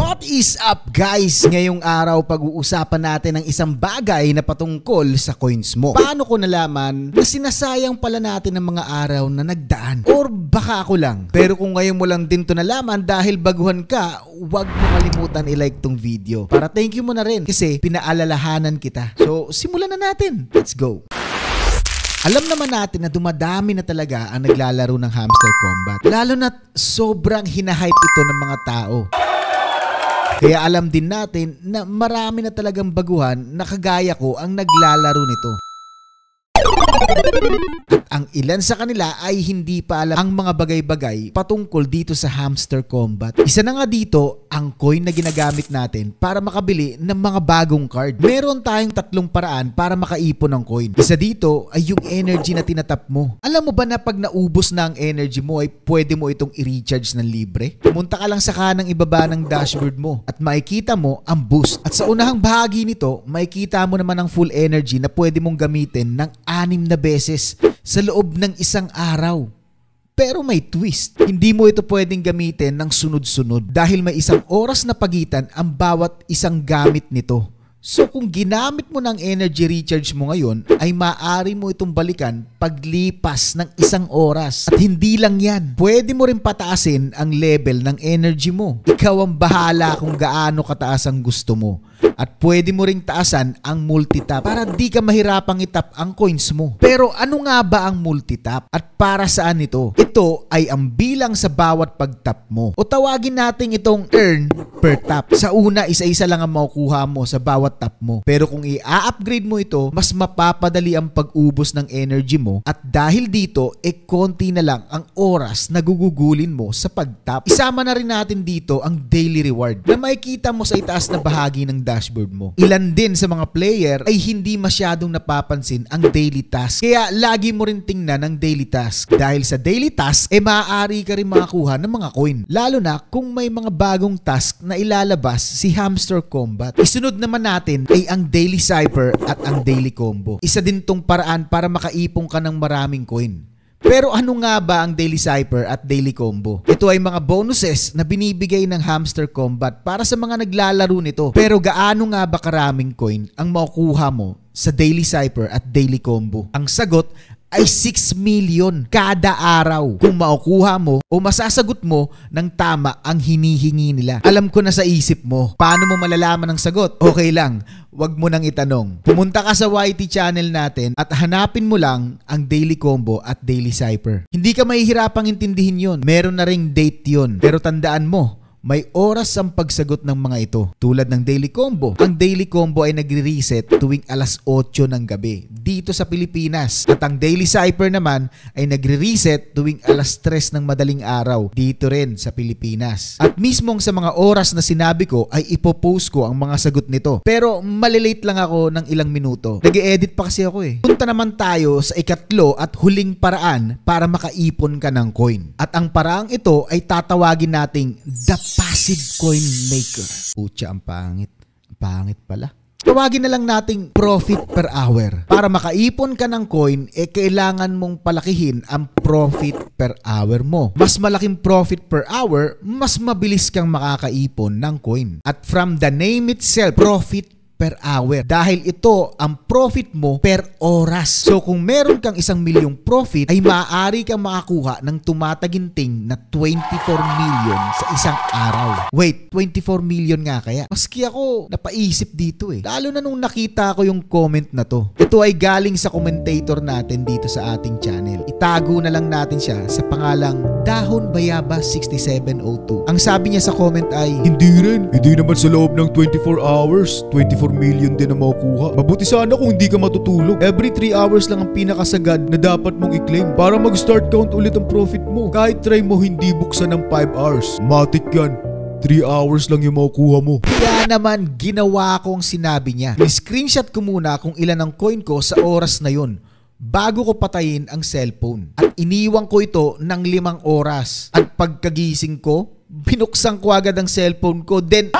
What is up guys? Ngayong araw pag-uusapan natin ang isang bagay na patungkol sa coins mo. Paano ko nalaman na sinasayang pala natin ang mga araw na nagdaan? Or baka ako lang. Pero kung ngayon mo lang din to nalaman dahil baguhan ka, huwag mo kalimutan i-like tong video. Para thank you mo na rin kasi pinaalalahanan kita. So simulan na natin. Let's go! Alam naman natin na dumadami na talaga ang naglalaro ng hamster combat. Lalo na sobrang hinahype ito ng mga tao. Kaya alam din natin na marami na talagang baguhan na kagaya ko ang naglalaro nito. Ang ilan sa kanila ay hindi pa alam ang mga bagay-bagay patungkol dito sa hamster combat. Isa na nga dito ang coin na ginagamit natin para makabili ng mga bagong card. Meron tayong tatlong paraan para makaipon ng coin. Isa dito ay yung energy na tinatap mo. Alam mo ba na pag naubos na ang energy mo ay pwede mo itong i-recharge ng libre? Pumunta ka lang sa kanang ibaba ng dashboard mo at makikita mo ang boost. At sa unahang bahagi nito, makikita mo naman ang full energy na pwede mong gamitin ng anim anim na beses sa loob ng isang araw. Pero may twist. Hindi mo ito pwedeng gamitin ng sunod-sunod dahil may isang oras na pagitan ang bawat isang gamit nito. So kung ginamit mo ng energy recharge mo ngayon, ay maaari mo itong balikan paglipas ng isang oras. At hindi lang yan, pwede mo rin pataasin ang level ng energy mo. Ikaw ang bahala kung gaano kataas ang gusto mo. At pwede mo ring taasan ang multitap para di ka mahirapang itap ang coins mo. Pero ano nga ba ang multitap at para saan ito? Ito ay ang bilang sa bawat pagtap mo. O tawagin natin itong earn per tap. Sa una, isa-isa lang ang makukuha mo sa bawat tap mo. Pero kung i-upgrade mo ito, mas mapapadali ang pag-ubos ng energy mo at dahil dito, e konti na lang ang oras na gugugulin mo sa pagtap. Isama na rin natin dito ang daily reward na makikita mo sa itaas na bahagi ng dashboard mo. Ilan din sa mga player ay hindi masyadong napapansin ang daily task. Kaya lagi mo rin tingnan ang daily task. Dahil sa daily task, eh maaari ka rin makakuha ng mga coin. Lalo na kung may mga bagong task na ilalabas si Hamster Combat. Isunod naman natin ay ang daily cipher at ang daily combo. Isa din tong paraan para makaipong ka ng maraming coin. Pero ano nga ba ang Daily Cypher at Daily Combo? Ito ay mga bonuses na binibigay ng Hamster Combat para sa mga naglalaro nito. Pero gaano nga ba karaming coin ang makukuha mo sa Daily Cypher at Daily Combo. Ang sagot ay 6 million kada araw kung makukuha mo o masasagot mo ng tama ang hinihingi nila. Alam ko na sa isip mo, paano mo malalaman ang sagot? Okay lang, wag mo nang itanong. Pumunta ka sa YT channel natin at hanapin mo lang ang Daily Combo at Daily Cypher. Hindi ka mahihirapang intindihin yon. Meron na ring date yon. Pero tandaan mo, may oras ang pagsagot ng mga ito. Tulad ng Daily Combo, ang Daily Combo ay nagre-reset tuwing alas 8 ng gabi dito sa Pilipinas. At ang Daily Cypher naman ay nagre-reset tuwing alas 3 ng madaling araw dito rin sa Pilipinas. At mismong sa mga oras na sinabi ko ay ipopost ko ang mga sagot nito. Pero malilate lang ako ng ilang minuto. nag edit pa kasi ako eh. Punta naman tayo sa ikatlo at huling paraan para makaipon ka ng coin. At ang paraang ito ay tatawagin nating DAP passive coin maker. Pucha, ang pangit. Ang pangit pala. Tawagin na lang nating profit per hour. Para makaipon ka ng coin, eh kailangan mong palakihin ang profit per hour mo. Mas malaking profit per hour, mas mabilis kang makakaipon ng coin. At from the name itself, profit per hour. Dahil ito ang profit mo per oras. So kung meron kang isang milyong profit, ay maaari kang makakuha ng tumataginting na 24 million sa isang araw. Wait, 24 million nga kaya? Maski ako napaisip dito eh. Lalo na nung nakita ko yung comment na to. Ito ay galing sa commentator natin dito sa ating channel. Itago na lang natin siya sa pangalang Dahon Bayaba 6702. Ang sabi niya sa comment ay, Hindi rin, hindi naman sa loob ng 24 hours, 24 million din na makukuha. Mabuti sana kung di ka matutulog. Every 3 hours lang ang pinakasagad na dapat mong i-claim para mag-start count ulit ang profit mo. Kahit try mo hindi buksan ng 5 hours. Matik yan. 3 hours lang yung makukuha mo. Kaya naman, ginawa kong sinabi niya. Screenshot ko muna kung ilan ang coin ko sa oras na yon bago ko patayin ang cellphone. At iniwang ko ito ng limang oras. At pagkagising ko, binuksan ko agad ang cellphone ko. Then,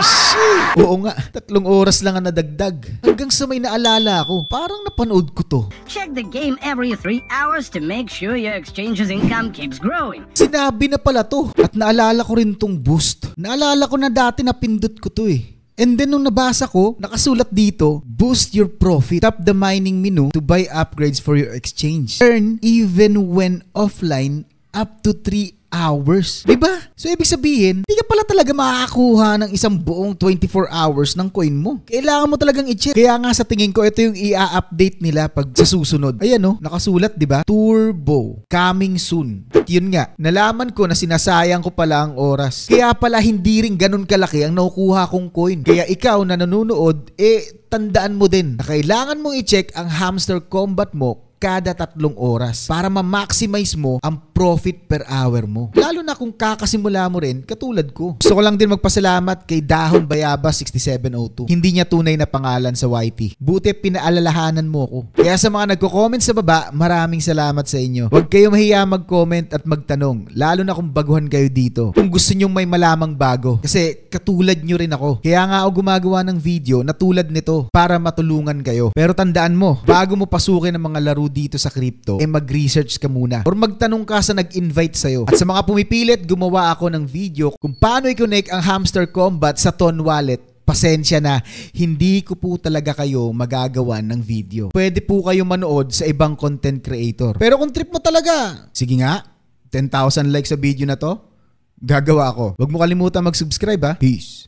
Oo nga, tatlong oras lang ang nadagdag. Hanggang sa may naalala ako, parang napanood ko to. Check the game every 3 hours to make sure your exchange's income keeps growing. Sinabi na pala to. At naalala ko rin tong boost. Naalala ko na dati na pindot ko to eh. And then nung nabasa ko, nakasulat dito, boost your profit. Tap the mining menu to buy upgrades for your exchange. Earn even when offline up to 3 hours. ba? Diba? So ibig sabihin, hindi ka pala talaga makakakuha ng isang buong 24 hours ng coin mo. Kailangan mo talagang i-check. Kaya nga sa tingin ko, ito yung i-update nila pag sa susunod. Ayan no, nakasulat 'di ba? Turbo coming soon. At yun nga, nalaman ko na sinasayang ko pala ang oras. Kaya pala hindi rin ganun kalaki ang nakukuha kong coin. Kaya ikaw na nanonood, eh tandaan mo din na kailangan mong i-check ang hamster combat mo kada tatlong oras para ma-maximize mo ang profit per hour mo. Lalo na kung kakasimula mo rin katulad ko. Gusto ko lang din magpasalamat kay Dahon Bayaba 6702. Hindi niya tunay na pangalan sa YT. Buti pinaalalahanan mo ko. Kaya sa mga nagko-comment sa baba, maraming salamat sa inyo. Huwag kayo mahiya mag-comment at magtanong, lalo na kung baguhan kayo dito. Kung gusto niyo may malamang bago. Kasi katulad niyo rin ako. Kaya nga ako gumagawa ng video na tulad nito para matulungan kayo. Pero tandaan mo, bago mo pasukin ang mga laro dito sa crypto, eh mag-research ka muna or magtanong ka sa nag-invite sa'yo. At sa mga pumipilit, gumawa ako ng video kung paano i-connect ang Hamster Combat sa Ton Wallet pasensya na, hindi ko po talaga kayo magagawa ng video. Pwede po kayo manood sa ibang content creator. Pero kung trip mo talaga, sige nga, 10,000 likes sa video na to, gagawa ako. Huwag mo kalimutan mag-subscribe ha. Peace.